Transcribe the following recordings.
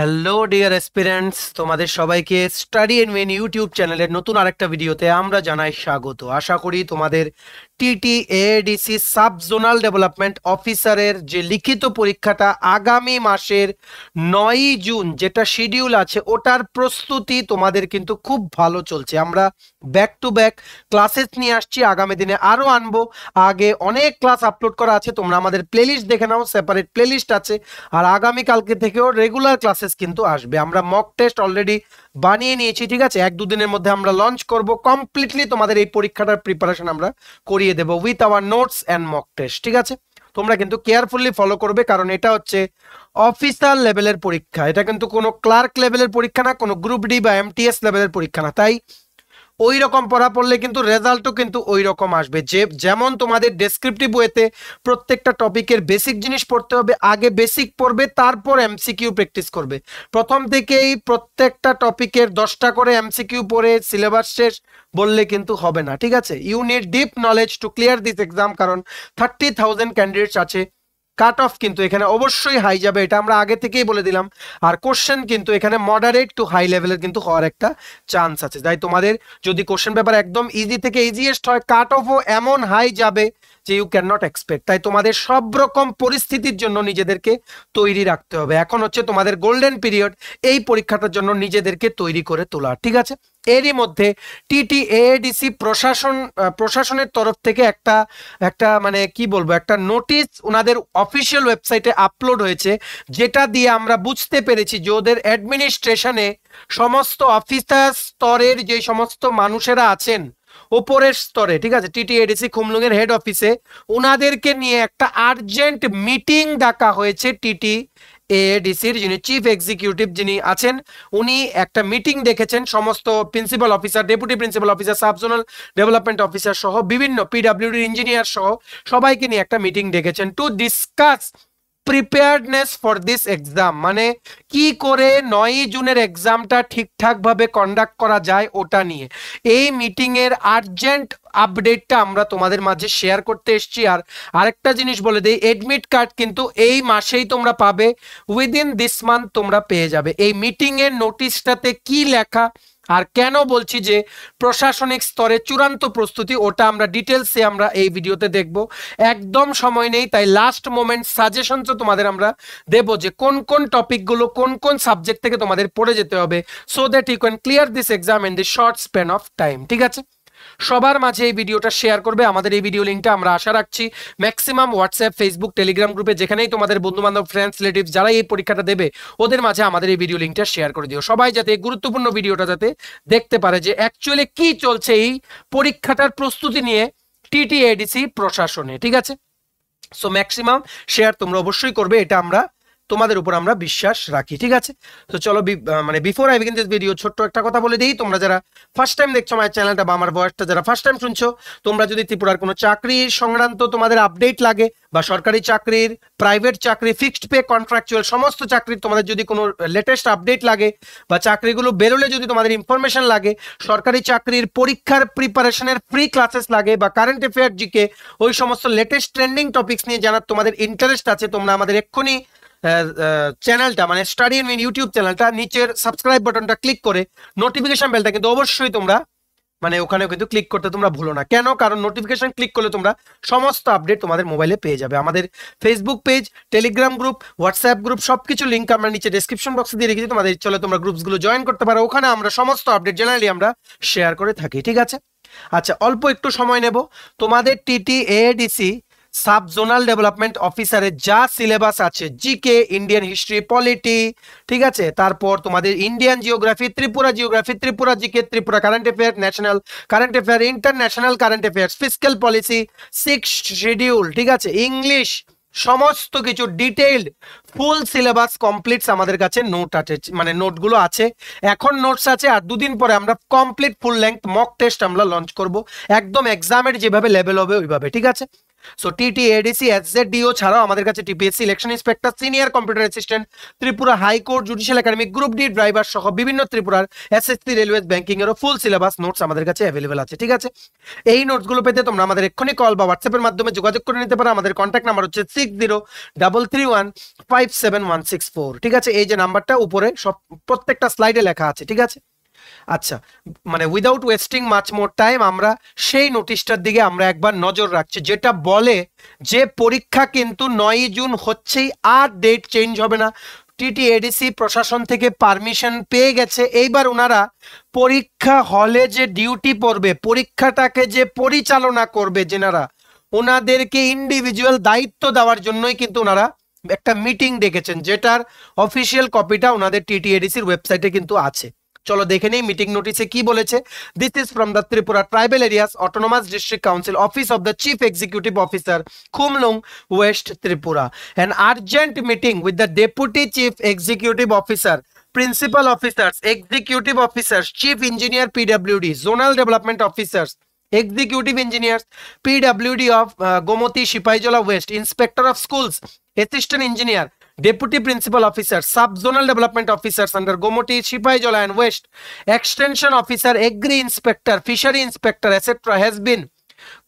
Hello dear এসপিরেন্টস তোমাদের সবাইকে study and main YouTube চ্যানেলের নতুন আরেকটা ভিডিওতে আমরা জানাই স্বাগত আশা করি তোমাদের টিটিএডিসি সাব জোনাল ডেভেলপমেন্ট অফিসারের যে লিখিত পরীক্ষাটা আগামী মাসের নয়ই জুন যেটা শিডিউল আছে ওটার প্রস্তুতি তোমাদের কিন্তু খুব ভালো চলছে আমরা ব্যাক টু ব্যাক ক্লাসেস নিয়ে আসছি আগামী দিনে আরও আনবো আগে অনেক ক্লাস আপলোড করা আছে তোমরা আমাদের প্লেলিস্ট দেখে নাও সেপারেট প্লেলিস্ট আছে আর আগামী কালকে থেকেও রেগুলার ক্লাসেস কিন্তু আসবে আমরা মক টেস্ট অলরেডি বানিয়ে নিয়েছি ঠিক আছে এক দুদিনের মধ্যে আমরা লঞ্চ করব কমপ্লিটলি তোমাদের এই পরীক্ষাটার প্রিপারেশন আমরা করিয়ে দেবো with our notes and mock test ঠিক আছে তোমরা কিন্তু কেয়ারফুলি ফলো করবে কারণ এটা হচ্ছে অফিসার লেভেলের পরীক্ষা এটা কিন্তু কোনো ক্লার্ক লেভেলের পরীক্ষা না কোনো গ্রুপ ডি বা এমটিএস লেভেলের পরীক্ষা না তাই ওই রকম পড়া পড়লে কিন্তু রেজাল্টও কিন্তু ওই রকম আসবে যে যেমন তোমাদের ডেসক্রিপটিভ ওয়েতে প্রত্যেকটা টপিকের বেসিক জিনিস পড়তে হবে আগে বেসিক পড়বে তারপর এমসিকিউ প্র্যাকটিস করবে প্রথম থেকেই প্রত্যেকটা টপিকের দশটা করে এমসিকিউ পড়ে সিলেবাস শেষ বললে কিন্তু হবে না ঠিক আছে you deep knowledge to clear this exam কারণ থার্টি থাউজেন্ড ক্যান্ডিডেটস আছে কাট অফ কিন্তু এখানে অবশ্যই হাই যাবে এটা আমরা আগে থেকেই বলে দিলাম আর কোশ্চেন কিন্তু এখানে মডারেট টু হাই লেভেলের কিন্তু হওয়ার একটা চান্স আছে তাই তোমাদের যদি কোশ্চেন পেপার একদম ইজি থেকে ইজিয়েস্ট হয় কাট অফও এমন হাই যাবে যে ইউ ক্যান নট এক্সপেক্ট তাই তোমাদের সব রকম পরিস্থিতির জন্য নিজেদেরকে তৈরি রাখতে হবে এখন হচ্ছে তোমাদের গোল্ডেন পিরিয়ড এই পরীক্ষাটার জন্য নিজেদেরকে তৈরি করে তোলা ঠিক আছে এরই মধ্যে টিটি এডিসি প্রশাসন প্রশাসনের তরফ থেকে একটা একটা মানে কি বলবো একটা নোটিশ ওনাদের অফিসিয়াল ওয়েবসাইটে আপলোড হয়েছে যেটা দিয়ে আমরা বুঝতে পেরেছি যে ওদের অ্যাডমিনিস্ট্রেশনে সমস্ত অফিসার স্তরের যে সমস্ত মানুষেরা আছেন ওপরের স্তরে ঠিক আছে টিটিএডিসি খুমলুং এর হেড অফিসে ওনাদেরকে নিয়ে একটা আর্জেন্ট মিটিং ডাকা হয়েছে টিটি এডিসির যিনি চিফ এক্সিকিউটিভ যিনি আছেন উনি একটা মিটিং দেখেছেন সমস্ত principal officer deputy principal officer sub zonal development officer সহ বিভিন্ন পিডাব্লিউডির ইঞ্জিনিয়ার সহ সবাইকে নিয়ে একটা মিটিং দেখেছেন to discuss preparedness for this exam মানে কি করে নয়ই জুনের এক্সামটা ঠিকঠাকভাবে কন্ডাক্ট করা যায় ওটা নিয়ে এই মিটিংয়ের আর্জেন্ট আপডেটটা আমরা তোমাদের মাঝে শেয়ার করতে এসছি আর আরেকটা জিনিস বলে দিই এডমিট কার্ড কিন্তু এই মাসেই তোমরা পাবে উইদিন দিস মান্থ তোমরা পেয়ে যাবে এই মিটিংয়ের নোটিশটাতে কি লেখা আর কেন বলছি যে প্রশাসনিক স্তরে চূড়ান্ত প্রস্তুতি ওটা আমরা ডিটেলসে আমরা এই ভিডিওতে দেখব একদম সময় নেই তাই লাস্ট মোমেন্ট সাজেশন তো তোমাদের আমরা দেব যে কোন কোন টপিকগুলো কোন কোন সাবজেক্ট থেকে তোমাদের পড়ে যেতে হবে so that you can clear this exam in the short span of time ঠিক আছে সবার মাঝে এই ভিডিওটা শেয়ার করবে আমাদের এই ভিডিও লিঙ্কটা আমরা আশা রাখছি ম্যাক্সিমাম হোয়াটসঅ্যাপ ফেসবুক টেলিগ্রাম গ্রুপে যেখানেই তোমাদের বন্ধুবান্ধব ফ্রেন্ডস রিলেটিভ যারা এই পরীক্ষাটা দেবে ওদের মাঝে আমাদের এই ভিডিও লিঙ্কটা শেয়ার করে দিও সবাই যাতে গুরুত্বপূর্ণ ভিডিওটা যাতে দেখতে পারে যে অ্যাকচুয়ালি কি চলছে এই পরীক্ষাটার প্রস্তুতি নিয়ে টিটিএডিসি প্রশাসনে ঠিক আছে সো ম্যাক্সিমাম শেয়ার তোমরা অবশ্যই করবে এটা আমরা তোমাদের উপর আমরা বিশ্বাস রাখি ঠিক আছে তো চলো মানে before I begin this video ছোট্ট একটা কথা বলে দিই তোমরা যারা ফার্স্ট টাইম দেখছো আমার চ্যানেলটা বা আমার ভয়েসটা যারা ফার্স্ট টাইম শুনছো তোমরা যদি ত্রিপুরার কোনো চাকরি সংক্রান্ত তোমাদের আপডেট লাগে বা সরকারি চাকরির প্রাইভেট চাকরি ফিক্সড পে কন্ট্রাকচুয়াল সমস্ত চাকরির তোমাদের যদি কোনো লেটেস্ট আপডেট লাগে বা চাকরিগুলো বেরোলে যদি তোমাদের ইনফরমেশন লাগে সরকারি চাকরির পরীক্ষার প্রিপারেশনের ফ্রি ক্লাসেস লাগে বা কারেন্ট অ্যাফেয়ার জিকে ওই সমস্ত লেটেস্ট ট্রেন্ডিং টপিক্স নিয়ে জানার তোমাদের ইন্টারেস্ট আছে তোমরা আমাদের এক্ষুনি চ্যানেলটা মানে স্টাডি ইন ইউটিউব চ্যানেলটা নিচের সাবস্ক্রাইব বাটনটা ক্লিক করে নোটিফিকেশন বেলটা কিন্তু অবশ্যই তোমরা মানে ওখানে কিন্তু ক্লিক করতে তোমরা ভুলো না কেন কারণ নোটিফিকেশন ক্লিক করলে তোমরা সমস্ত আপডেট তোমাদের মোবাইলে পেয়ে যাবে আমাদের Facebook page Telegram group WhatsApp group সব কিছু লিঙ্ক আমরা নিচে ডিসক্রিপশন বক্সে দিয়ে রেখেছি তোমাদের চলে তোমরা গ্রুপসগুলো জয়েন করতে পারো ওখানে আমরা সমস্ত আপডেট জেনারেলি আমরা শেয়ার করে থাকি ঠিক আছে আচ্ছা অল্প একটু সময় নেব তোমাদের টিটি এডিসি সাবজোনাল ডেভেলপমেন্ট অফিসারের যা সিলেবাস আছে জিকে ইন্ডিয়ান হিস্ট্রি পলিটি ঠিক আছে তারপর তোমাদের Indian geography Tripura geography Tripura GK Tripura current affair national current affair international current affairs physical policy six schedule ঠিক আছে ইংলিশ সমস্ত কিছু ডিটেইলড ফুল সিলেবাস কমপ্লিটস আমাদের কাছে নোট আছে মানে নোটগুলো আছে এখন নোটস আছে আর দুদিন পরে আমরা complete full length mock test আমরা লঞ্চ করব একদম এক্সামের যেভাবে লেভেল হবে ওইভাবে ঠিক আছে সো টিটি এডিসি এসজেডিও ছাড়াও আমাদের কাছে TPSC election inspector senior computer assistant Tripura high court judicial academy group D driver সহ বিভিন্ন ত্রিপুরার এসএসসি রেলওয়ে ব্যাংকিং এরও ফুল সিলেবাস নোটস আমাদের কাছে অ্যাভেলেবেল আছে ঠিক আছে এই নোটসগুলো পেতে তোমরা আমাদের এক্ষুনি কল বা হোয়াটসঅ্যাপের মাধ্যমে যোগাযোগ করে নিতে পারো আমাদের কন্ট্যাক্ট নাম্বার হচ্ছে six zero double three one five seven one six four ঠিক আছে এই যে নাম্বারটা উপরে সব প্রত্যেকটা স্লাইডে লেখা আছে ঠিক আছে আচ্ছা মানে without wasting much more time আমরা সেই নোটিশটার দিকে আমরা একবার নজর রাখছি যেটা বলে যে পরীক্ষা কিন্তু নয়ই জুন হচ্ছেই আর ডেট চেঞ্জ হবে না টিটিএডিসি প্রশাসন থেকে পারমিশন পেয়ে গেছে এইবার ওনারা পরীক্ষা হলে যে ডিউটি পড়বে পরীক্ষাটাকে যে পরিচালনা করবে যেনারা ওনাদেরকে ইন্ডিভিজুয়াল দায়িত্ব দেওয়ার জন্যই কিন্তু ওনারা একটা মিটিং ডেকেছেন যেটার অফিসিয়াল কপিটা ওনাদের টিটিএডিসির ওয়েবসাইটে কিন্তু আছে চলো দেখে নেই মিটিং নোটিসে কি বলেছে this is from the Tripura tribal areas autonomous district council office of the chief executive officer Khumulwng west Tripura an urgent meeting with the deputy chief executive officer principal officers executive officers chief engineer PWD zonal development officers executive engineers PWD of Gomati Sepahijala west inspector of schools assistant engineer Deputy Principal Officer, Sub-Zonal Development Officers under Gomoti, Jola, and West, Extension Officer, Agri Inspector, Fishery Inspector, etc. has been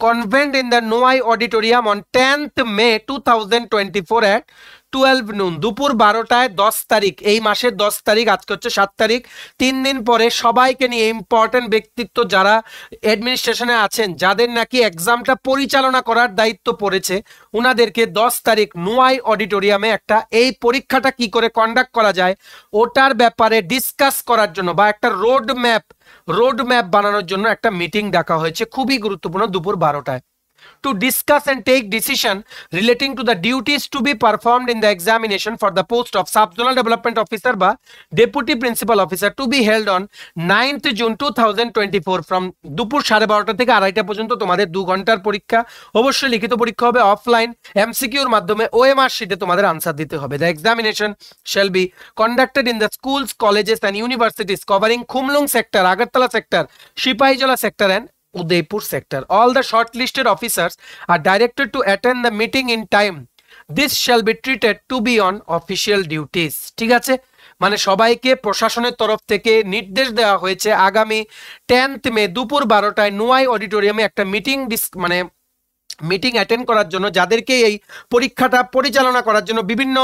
convened in the Noai Auditorium on 10th May 2024 at twelve noon দুপুর বারোটায় দশ তারিখ এই মাসের দশ তারিখ আজকে হচ্ছে সাত তারিখ তিন দিন পরে সবাইকে নিয়ে ইম্পর্টেন্ট ব্যক্তিত্ব যারা অ্যাডমিনিস্ট্রেশনে আছেন যাদের নাকি এক্সামটা পরিচালনা করার দায়িত্ব পড়েছে ওনাদেরকে দশ তারিখ নোয়াই অডিটোরিয়ামে একটা এই পরীক্ষাটা কি করে কন্ডাক্ট করা যায় ওটার ব্যাপারে ডিসকাস করার জন্য বা একটা রোড ম্যাপ রোড ম্যাপ বানানোর জন্য একটা মিটিং ডাকা হয়েছে খুবই গুরুত্বপূর্ণ দুপুর বারোটায় to discuss and take decision relating to the duties to be performed in the examination for the post of sub-zonal development officer বা deputy principal officer to be held on 9th June 2024 from দুপুর সাড়ে বারোটা থেকে আড়াইটা পর্যন্ত তোমাদের দু ঘন্টার পরীক্ষা অবশ্যই লিখিত পরীক্ষা হবে অফলাইন এমসিকিউর মাধ্যমে ওএমআর শিটে তোমাদের আনসার দিতে হবে the examination shall be conducted in the schools colleges and universities covering Khumulwng sector Agartala sector Sepahijala sector and Udaipur sector all the shortlisted officers are directed to attend the meeting in time this shall be treated to be on official duties ঠিক আছে মানে সবাইকে প্রশাসনের তরফ থেকে নির্দেশ দেওয়া হয়েছে আগামী টেন্থ মে দুপুর বারোটায় নোয়াই অডিটোরিয়ামে একটা মিটিং মানে মিটিং অ্যাটেন্ড করার জন্য যাদেরকে এই পরীক্ষাটা পরিচালনা করার জন্য বিভিন্ন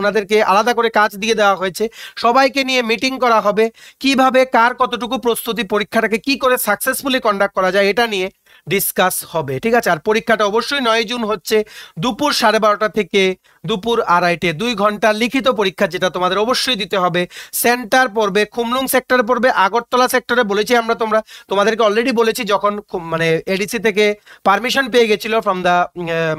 ওনাদেরকে আলাদা করে কাজ দিয়ে দেওয়া হয়েছে সবাইকে নিয়ে মিটিং করা হবে কিভাবে কার কতটুকু প্রস্তুতি পরীক্ষাটাকে কি করে সাকসেসফুলি কন্ডাক্ট করা যায় এটা নিয়ে ডিসকাস হবে ঠিক আছে আর পরীক্ষাটা অবশ্যই নয় জুন হচ্ছে দুপুর সাড়ে বারোটা থেকে দুপুর আড়াইটে দুই ঘন্টা লিখিত পরীক্ষা যেটা তোমাদের অবশ্যই দিতে হবে সেন্টার পড়বে খুমলুং সেক্টরে পড়বে আগরতলা সেক্টরে বলেছি আমরা তোমরা তোমাদেরকে অলরেডি বলেছি যখন মানে এডিসি থেকে পারমিশন পেয়ে গেছিলো ফ্রম দ্য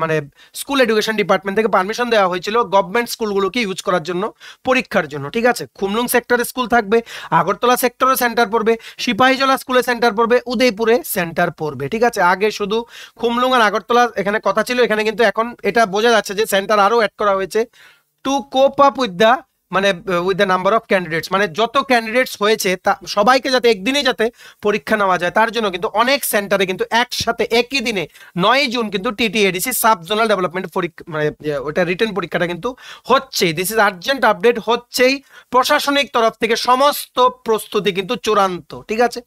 মানে স্কুল এডুকেশন ডিপার্টমেন্ট থেকে পারমিশন দেওয়া হয়েছিল গভর্নমেন্ট স্কুলগুলোকে ইউজ করার জন্য পরীক্ষার জন্য ঠিক আছে খুমলুং সেক্টরে স্কুল থাকবে আগরতলা সেক্টরে সেন্টার পড়বে সিপাহীজলা স্কুলে সেন্টার পড়বে উদয়পুরে সেন্টার পড়বে ঠিক আছে আছে আগে শুধু খুমলুং আর আগরতলা এখানে কথা ছিল এখানে কিন্তু এখন এটা বোঝা যাচ্ছে যে সেন্টার আরও অ্যাড করা হয়েছে to cope up with the মানে with the number of candidates মানে যত ক্যান্ডিডেটস হয়েছে তা সবাইকে যাতে একদিনে যাতে পরীক্ষা নেওয়া যায় তার জন্য কিন্তু অনেক সেন্টারে কিন্তু একসাথে একই দিনে নয় জুন কিন্তু টিটিএডিসি সাব জোনাল ডেভেলপমেন্ট পরীক্ষা মানে ইয়ে, ওটা রিটার্ন পরীক্ষাটা কিন্তু হচ্ছেই দিস ইজ আর্জেন্ট আপডেট হচ্ছেই প্রশাসনিক তরফ থেকে সমস্ত প্রস্তুতি কিন্তু চূড়ান্ত ঠিক আছে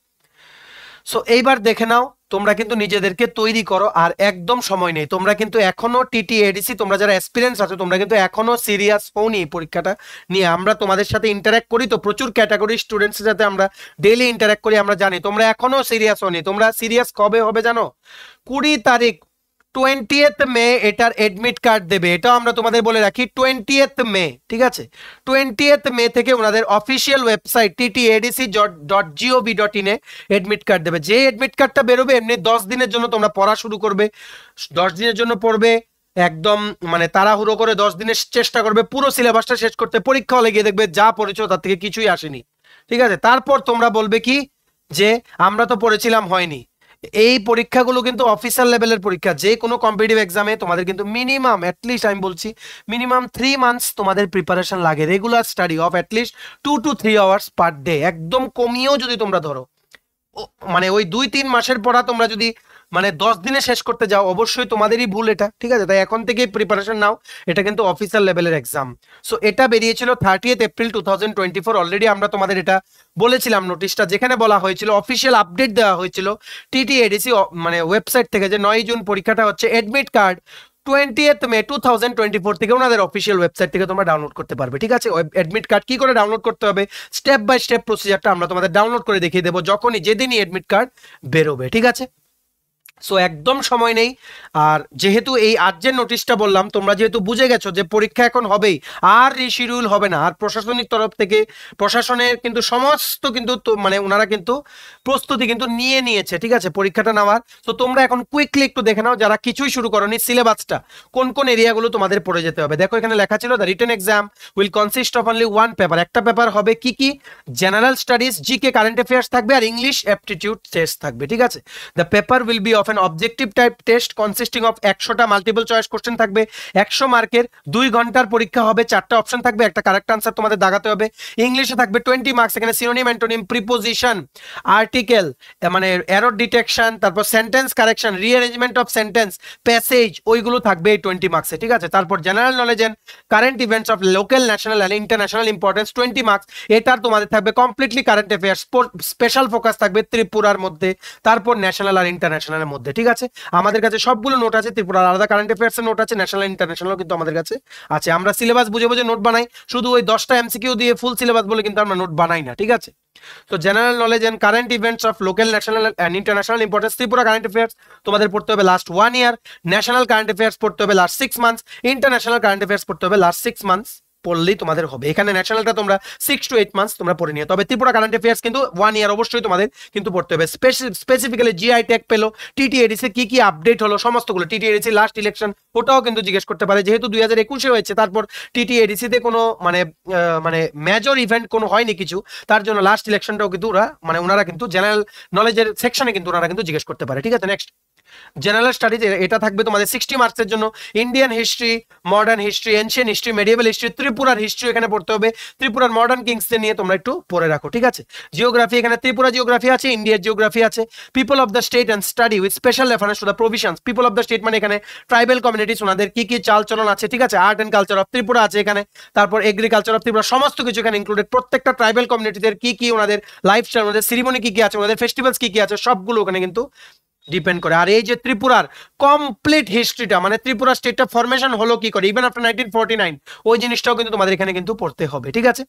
সো এইবার দেখে নাও তোমরা কিন্তু নিজেদেরকে তৈরি করো আর একদম সময় নেই তোমরা কিন্তু এখনো টিটি এডিসি তোমরা যারা এক্সপিরিয়েন্স আছো তোমরা কিন্তু এখনো সিরিয়াস হওনি পরীক্ষাটা নিয়ে আমরা তোমাদের সাথে ইন্টারাক্ট করি তো প্রচুর ক্যাটাগরি স্টুডেন্টসের সাথে আমরা ডেইলি ইন্টারাক্ট করি আমরা জানি তোমরা এখনো সিরিয়াস হওনি তোমরা সিরিয়াস কবে হবে জানো কুড়ি তারিখ টোয়েন্টিয়েথ মে এটার অ্যাডমিট কার্ড দেবে এটাও আমরা তোমাদের বলে রাখি টোয়েন্টিয়েথ মে ঠিক আছে টোয়েন্টিয়েথ মে থেকে ওনাদের official website ADC dot GOV dot ইনে অ্যাডমিট কার্ড দেবে যে অ্যাডমিট কার্ডটা বেরোবে এমনি দশ দিনের জন্য তোমরা পড়া শুরু করবে দশ দিনের জন্য পড়বে একদম মানে তাড়াহুড়ো করে দশ দিনের চেষ্টা করবে পুরো সিলেবাসটা শেষ করতে পরীক্ষা হলে গিয়ে দেখবে যা পড়েছ তার থেকে কিছুই আসেনি ঠিক আছে তারপর তোমরা বলবে কি যে আমরা তো পড়েছিলাম হয়নি এই পরীক্ষাগুলো কিন্তু অফিসার লেভেলের পরীক্ষা যে কোনো কম্পিটিভ এক্সামে তোমাদের কিন্তু মিনিমাম অ্যাটলিস্ট আমি বলছি মিনিমাম থ্রি মান্থস তোমাদের প্রিপারেশন লাগে regular study of at least two two three hours per day একদম কমিয়েও যদি তোমরা ধরো মানে ওই দুই তিন মাসের পড়া তোমরা যদি মানে দশ দিনে শেষ করতে যাও অবশ্যই তোমাদেরই ভুল এটা ঠিক আছে তাই এখন থেকেই প্রিপারেশন নাও এটা কিন্তু অফিসার লেভেলের এক্সাম সো এটা বেরিয়েছিল thirtieth April two thousand twenty four already আমরা তোমাদের এটা বলেছিলাম নোটিশটা যেখানে বলা হয়েছিল অফিসিয়াল আপডেট দেওয়া হয়েছিল টিটি এডিসি মানে ওয়েবসাইট থেকে যে নয় জুন পরীক্ষাটা হচ্ছে admit card twentieth May two thousand twenty four থেকে ওনাদের অফিসিয়াল ওয়েবসাইট থেকে তোমরা ডাউনলোড করতে পারবে ঠিক আছে অ্যাডমিট কার্ড কী করে ডাউনলোড করতে হবে স্টেপ বাই স্টেপ প্রসিজারটা আমরা তোমাদের ডাউনলোড করে দেখিয়ে দেবো যখনই যেদিনই অ্যাডমিট কার্ড বেরোবে ঠিক আছে সো একদম সময় নেই আর যেহেতু এই আর্জেন্ট নোটিশটা বললাম তোমরা যেহেতু বুঝে গেছো যে পরীক্ষা এখন হবেই আর রিশিডিউল হবে না আর প্রশাসনিক তরফ থেকে প্রশাসনের কিন্তু সমস্ত কিন্তু মানে ওনারা কিন্তু প্রস্তুতি কিন্তু নিয়ে নিয়েছে ঠিক আছে পরীক্ষাটা নেওয়ার তো তোমরা এখন কুইকলি একটু দেখে নাও যারা কিছুই শুরু করনি সিলেবাসটা কোন কোন এরিয়াগুলো তোমাদের পড়ে যেতে হবে দেখো এখানে লেখা ছিল the written exam will consist of only one paper একটা পেপার হবে কি কি general studies G K current affairs থাকবে আর ইংলিশ অ্যাপটিটিউড টেস্ট থাকবে ঠিক আছে the paper will be of of an objective type test consisting of একশোটা মাল্টিপল চয়েস কোশ্চেন থাকবে একশো মার্কের দুই ঘন্টার পরীক্ষা হবে চারটে অপশন থাকবে একটা কারেক্ট আনসার তোমাদের দাগাতে হবে ইংলিশে থাকবে টোয়েন্টি মার্কস এখানে সিনোনিম অ্যান্টোনিম প্রিপোজিশন আর্টিকেল মানে এরর ডিটেকশন তারপর sentence correction rearrangement of sentence passage ওইগুলো থাকবে এই টোয়েন্টি মার্কসে ঠিক আছে তারপর general knowledge and current events of local national and international importance twenty marks এটার তোমাদের থাকবে completely current affairs special focus থাকবে ত্রিপুরার মধ্যে তারপর ন্যাশনাল আর ইন্টারন্যাশনালের মধ্যে মধ্যে ঠিক আছে আমাদের কাছে সবগুলো নোট আছে ত্রিপুরার আলাদা কারেন্ট অ্যাফেয়ার্সের নোট আছে ন্যাশনাল ইন্টারন্যাশনাল কিন্তু আমাদের কাছে আছে আমরা সিলেবাস বুঝে বুঝে নোট বানাই শুধু ওই দশটা এমসিকিউ দিয়ে ফুল সিলেবাস বলে কিন্তু আমরা নোট বানাই না ঠিক আছে তো general knowledge and current events of local national and international importance Tripura current affairs তোমাদের পড়তে হবে last one year national current affairs পড়তে হবে last six months international current affairs পড়তে হবে লাস্ট সিক্স মান্থস পড়লেই তোমাদের হবে এখানে ন্যাশনালটা তোমরা সিক্স টু এইট মান্থস তোমরা পড়ে নিও তবে ত্রিপুরা কারেন্ট অ্যাফেয়ার্স কিন্তু ওয়ান ইয়ার অবশ্যই তোমাদের কিন্তু পড়তে হবে স্পেসিফিক্যালি জিআই ট্যাগ পেলো এডিসি কি কি আপডেট হলো সমস্তগুলো টিটি এডিসি লাস্ট ইলেকশন ওটাও কিন্তু জিজ্ঞেস করতে পারে যেহেতু দুই হাজার একুশে হয়েছে তারপর টিটি এডিসিতে কোনো মানে মানে মেজর ইভেন্ট কোনো হয়নি কিছু তার জন্য লাস্ট ইলেকশনটাও কিন্তু ওরা মানে ওনারা কিন্তু জেনারেল নলেজের সেকশনে কিন্তু ওনারা কিন্তু জিজ্ঞেস করতে পারে ঠিক আছে নেক্সট জেনারেল স্টাডিজ এটা থাকবে তোমাদের সিক্সটি মার্কসের জন্য Indian history modern history ancient history medieval history ত্রিপুরার হিস্ট্রি এখানে পড়তে হবে ত্রিপুরার মডার্ন কিংসদের নিয়ে তোমরা একটু পড়ে রাখো ঠিক আছে জিওগ্রাফি এখানে ত্রিপুরা জিওগ্রাফি আছে ইন্ডিয়ার জিওগ্রাফি আছে people of the state and study with special reference to the provisions people of the state মানে এখানে ট্রাইবেল কমিউনিটিস ওনাদের কী কী চালচলন আছে ঠিক আছে art and culture of Tripura আছে এখানে তারপর এগ্রিকালচার অফ ত্রিপুরা সমস্ত কিছু এখানে ইনক্লুডেড প্রত্যেকটা ট্রাইবেল কমিউনিটিদের কি কি ওনাদের লাইফস্টাইল ওনাদের সিরিমনি কী কী আছে ওনাদের ফেস্টিভ্যালস কি কি আছে সবগুলো ওখানে কিন্তু ডিপেন্ড করে আর এই যে ত্রিপুরার কমপ্লিট হিস্ট্রিটা মানে ত্রিপুরা স্টেটটা ফরমেশন হলো কি করে even after nineteen forty nine ওই জিনিসটাও কিন্তু তোমাদের এখানে কিন্তু পড়তে হবে ঠিক আছে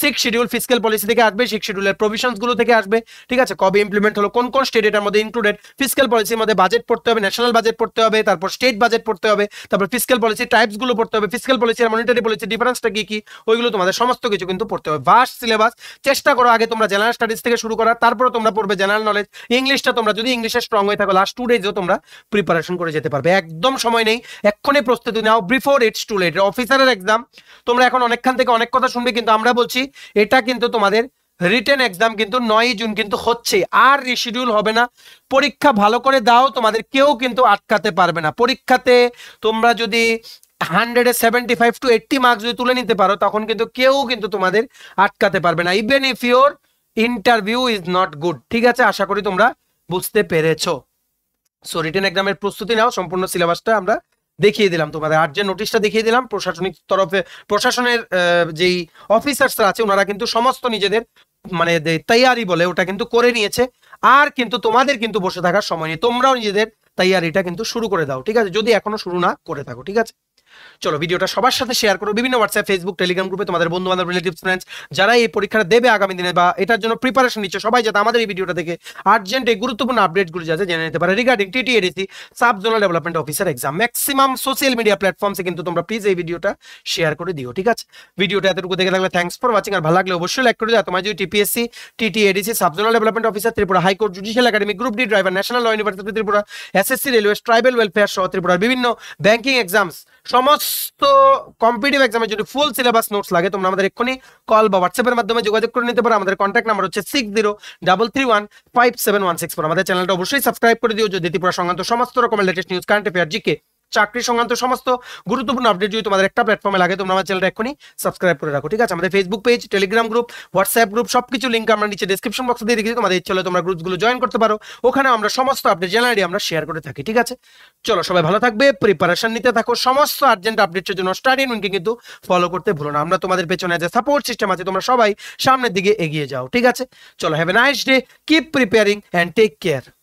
সিক্স শিডিউল ফিজিক্যাল পলিসি থেকে আসবে সিক্স শিডিউলের প্রভিশনসগুলো থেকে আসবে ঠিক আছে কবে ইমপ্লিমেন্ট হলো কোন কোন স্টেট এটার মধ্যে ইনক্লুডেড ফিজিক্যাল পলিসির মধ্যে বাজেট পড়তে হবে ন্যাশনাল বাজেট পড়তে হবে তারপর স্টেট বাজেট পড়তে হবে তারপর ফিজিক্যাল পলিসি টাইপসগুলো পড়তে হবে ফিজিক্যাল পলিসি আর মনিটারি পলিসি ডিফারেন্সটা কি কি ওইগুলো তোমাদের সমস্ত কিছু কিন্তু পড়তে হবে ভার্স সিলেবাস চেষ্টা করো আগে তোমরা জেনারেল স্টাডিজ থেকে শুরু করা তারপরে তোমরা পড়বে জেনারেল নলেজ ইংলিশটা তোমরা যদি ইংলিশে স্ট্রং হয়ে থাকো লাস্ট টু ডেজও তোমরা প্রিপারেশন করে যেতে পারবে একদম সময় নেই এক্ষণে প্রস্তুতি নাও বিফোর ইটস টু লেট অফিসারের এক্সাম তোমরা এখন অনেকক্ষণ থেকে অনেক কথা শুনবে কিন্তু আমরা বলছি এটা কিন্তু তোমাদের রিটেন এক্সাম কিন্তু নয়ই জুন কিন্তু হচ্ছে আর রিশিডিউল হবে না পরীক্ষা ভালো করে দাও তোমাদের কেউ কিন্তু আটকাতে পারবে না পরীক্ষাতে তোমরা যদি hundred seventy five to eighty marks যদি তুলে নিতে পারো তখন কিন্তু কেউ কিন্তু তোমাদের আটকাতে পারবে না even if your interview is not good ঠিক আছে আশা করি তোমরা বুঝতে পেরেছো সো রিটেন এক্সামের প্রস্তুতি নাও সম্পূর্ণ সিলেবাসটা আমরা দেখিয়ে দিলাম তোমাদের আর যে নোটিশটা দেখিয়ে দিলাম প্রশাসনিক তরফে প্রশাসনের যেই অফিসার্সরা আছে ওনারা কিন্তু সমস্ত নিজেদের মানে তৈয়ারি বলে ওটা কিন্তু করে নিয়েছে আর কিন্তু তোমাদের কিন্তু বসে থাকার সময় নেই তোমরাও নিজেদের তৈয়ারিটা কিন্তু শুরু করে দাও ঠিক আছে যদি এখনো শুরু না করে থাকো ঠিক আছে চলো ভিডিওটা সবার সাথে শেয়ার করো বিভিন্ন হোয়াটসঅ্যাপ ফেসবুক টেলিগ্রাম গ্রুপে তোমাদের বন্ধু বান্ধব রিলেটিভস ফ্রেন্ডস যারা এই পরীক্ষাটা দেবে আগামী দিনে বা এটার জন্য প্রিপারেশন নিচ্ছে সবাই যাতে আমাদের এই ভিডিওটা দেখে আর্জেন্ট এই গুরুত্বপূর্ণ আপডেটগুলো যাতে জেনে নিতে পারে regarding TTADC sub zonal development officer exam maximum social media প্ল্যাটফর্মসে কিন্তু তোমরা প্লিজ এই ভিডিওটা শেয়ার করে দিও ঠিক আছে ভিডিওটা এতটুকু দেখে লাগলে থ্যাংকস ফর ওয়াচিং আর ভালো লাগলে অবশ্যই লাইক করে দাও তোমার যদি TPSC TTADC sub zonal development officer Tripura high court judicial academy group D driver national law university Tripura SSC railway tribal welfare সহ ত্রিপুরার বিভিন্ন ব্যাংকিং এক্সামস সম সমস্ত কম্পিটিভ এক্সামের যদি ফুল সিলেবাস নোটস লাগে তোমরা আমাদের এক্ষুনি কল বা হোয়াটসঅ্যাপের মাধ্যমে যোগাযোগ করে নিতে পারো আমাদের কন্ট্যাক্ট নাম্বার হচ্ছে six zero double three one five seven one six four আমাদের চ্যানেলটা অবশ্যই সাবস্ক্রাইব করে দিও যদি ত্রিপুরা সংক্রান্ত সমস্ত রকমের latest news current affair GK চাকরি সংক্রান্ত সমস্ত গুরুত্বপূর্ণ আপডেট যদি তোমাদের একটা প্ল্যাটফর্মে লাগে তোমরা আমার চ্যানেলটা এক্ষুনি সাবস্ক্রাইব করে রাখো ঠিক আছে আমাদের Facebook page Telegram group WhatsApp group সব কিছু লিঙ্ক আমরা নিচে ডিসক্রিপশন বক্সে দিয়ে রেখেছি তোমাদের ইচ্ছে হলে তোমরা গ্রুপগুলো জয়েন করতে পারো ওখানে আমরা সমস্ত আপডেট জেনারেলি আমরা শেয়ার করে থাকি ঠিক আছে চলো সবাই ভালো থাকবে প্রিপারেশন নিতে থাকো সমস্ত আর্জেন্ট আপডেটের জন্য স্টাডি উইনকে কিন্তু ফলো করতে ভুলো না আমরা তোমাদের পেছনে যে সাপোর্ট সিস্টেম আছে তোমরা সবাই সামনের দিকে এগিয়ে যাও ঠিক আছে চলো have a nice day keep preparing and take care